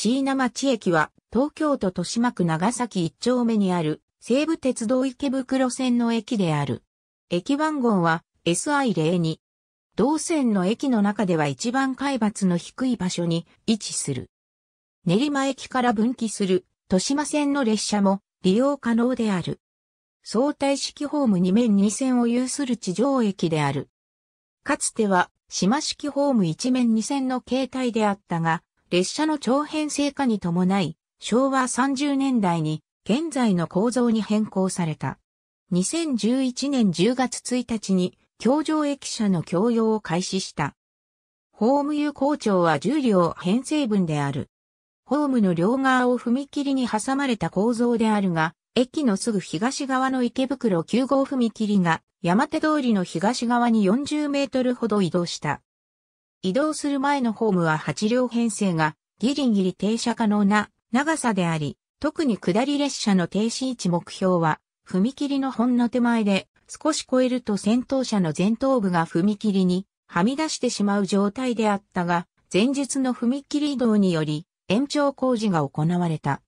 椎名町駅は東京都豊島区長崎1丁目にある西武鉄道池袋線の駅である。駅番号は SI02。同線の駅の中では一番海抜の低い場所に位置する。練馬駅から分岐する豊島線の列車も利用可能である。相対式ホーム2面2線を有する地上駅である。かつては島式ホーム1面2線の形態であったが、列車の長編成化に伴い、昭和30年代に現在の構造に変更された。2011年10月1日に、京上駅舎の共用を開始した。ホーム有効長は重量編成分である。ホームの両側を踏切に挟まれた構造であるが、駅のすぐ東側の池袋9号踏切が山手通りの東側に40メートルほど移動した。移動する前のホームは8両編成がギリギリ停車可能な長さであり、特に下り列車の停止位置目標は、踏切のほんの手前で少し超えると先頭車の前頭部が踏切にはみ出してしまう状態であったが、前日の踏切移動により延長工事が行われた。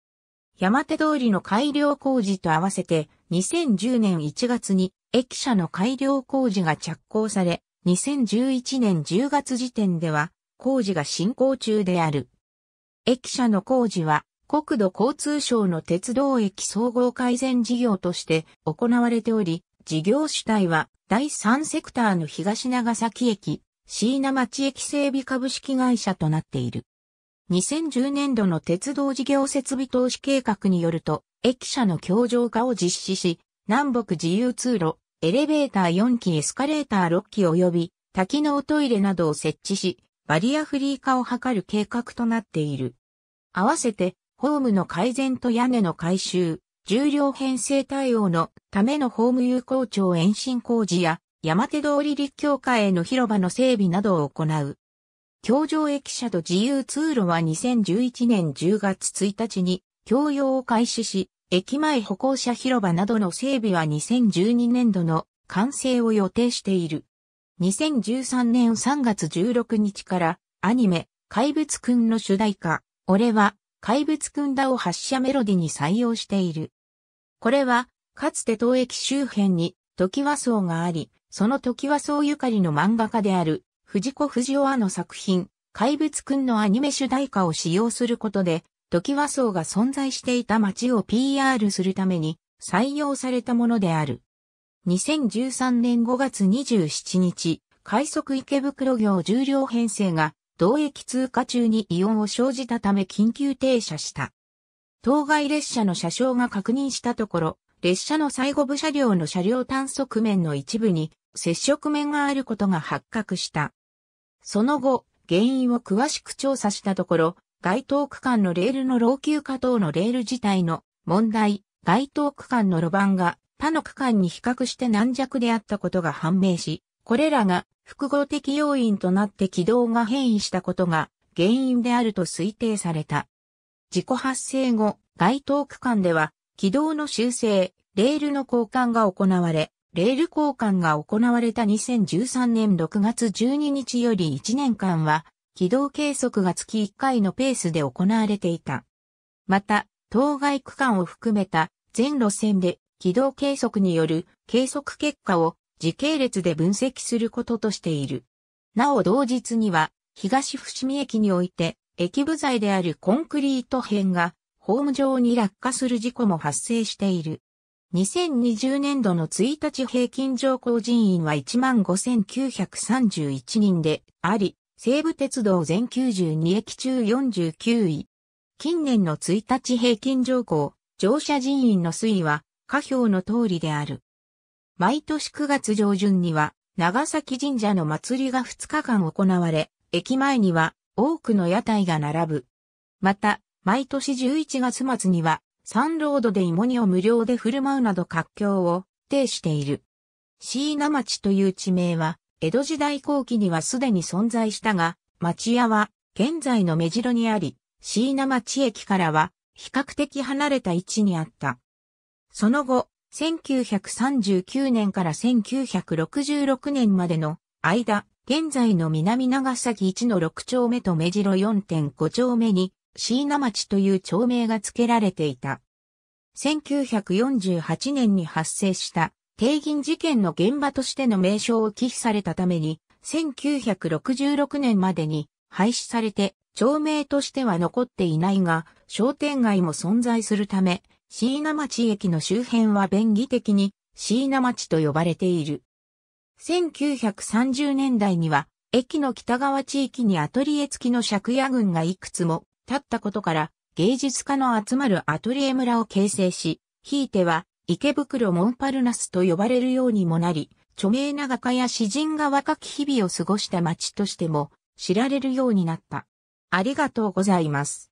山手通りの改良工事と合わせて2010年1月に駅舎の改良工事が着工され、2011年10月時点では工事が進行中である。駅舎の工事は国土交通省の鉄道駅総合改善事業として行われており、事業主体は第3セクターの東長崎駅、椎名町駅整備株式会社となっている。2010年度の鉄道事業設備投資計画によると、駅舎の強上化を実施し、南北自由通路、エレベーター4機、エスカレーター6機及び多機能トイレなどを設置し、バリアフリー化を図る計画となっている。合わせて、ホームの改善と屋根の改修、重量編成対応のためのホーム有効庁延伸工事や山手通り立教会への広場の整備などを行う。教場駅舎と自由通路は2011年10月1日に供用を開始し、駅前歩行者広場などの整備は2012年度の完成を予定している。2013年3月16日からアニメ怪物くんの主題歌、俺は怪物くんだを発射メロディに採用している。これはかつて当駅周辺に時和荘があり、その時和荘ゆかりの漫画家である藤子藤尾雄の作品怪物くんのアニメ主題歌を使用することで時和層が存在していた町を PR するために採用されたものである。2013年5月27日、快速池袋業重量編成が同駅通過中に異音を生じたため緊急停車した。当該列車の車掌が確認したところ、列車の最後部車両の車両単側面の一部に接触面があることが発覚した。その後、原因を詳しく調査したところ、該当区間のレールの老朽化等のレール自体の問題、該当区間の路盤が他の区間に比較して軟弱であったことが判明し、これらが複合的要因となって軌道が変異したことが原因であると推定された。事故発生後、該当区間では軌道の修正、レールの交換が行われ、レール交換が行われた2013年6月12日より1年間は軌道計測が月1回のペースで行われていた。また、当該区間を含めた全路線で軌道計測による計測結果を時系列で分析することとしている。なお同日には東伏見駅において駅部材であるコンクリート片がホーム上に落下する事故も発生している。2020年度の1日平均乗降人員は15,931人であり、西武鉄道全92駅中49位。近年の1日平均乗降、乗車人員の推移は、下表の通りである。毎年9月上旬には、長崎神社の祭りが2日間行われ、駅前には多くの屋台が並ぶ。また、毎年11月末には、サンロードで芋煮を無料で振る舞うなど活況を呈している。椎名町という地名は、江戸時代後期にはすでに存在したが、町屋は現在の目白にあり、椎名町駅からは比較的離れた位置にあった。その後、1939年から1966年までの間、現在の南長崎1の6丁目と目白4.5丁目に、椎名町という町名が付けられていた。1948年に発生した帝銀事件の現場としての名称を忌避されたために、1966年までに廃止されて、町名としては残っていないが、商店街も存在するため、椎名町駅の周辺は便宜的に椎名町と呼ばれている。1930年代には、駅の北側地域にアトリエ付きの借家群がいくつも立ったことから、芸術家の集まるアトリエ村を形成し、ひいては池袋モンパルナスと呼ばれるようにもなり、著名な画家や詩人が若き日々を過ごした街としても知られるようになった。ありがとうございます。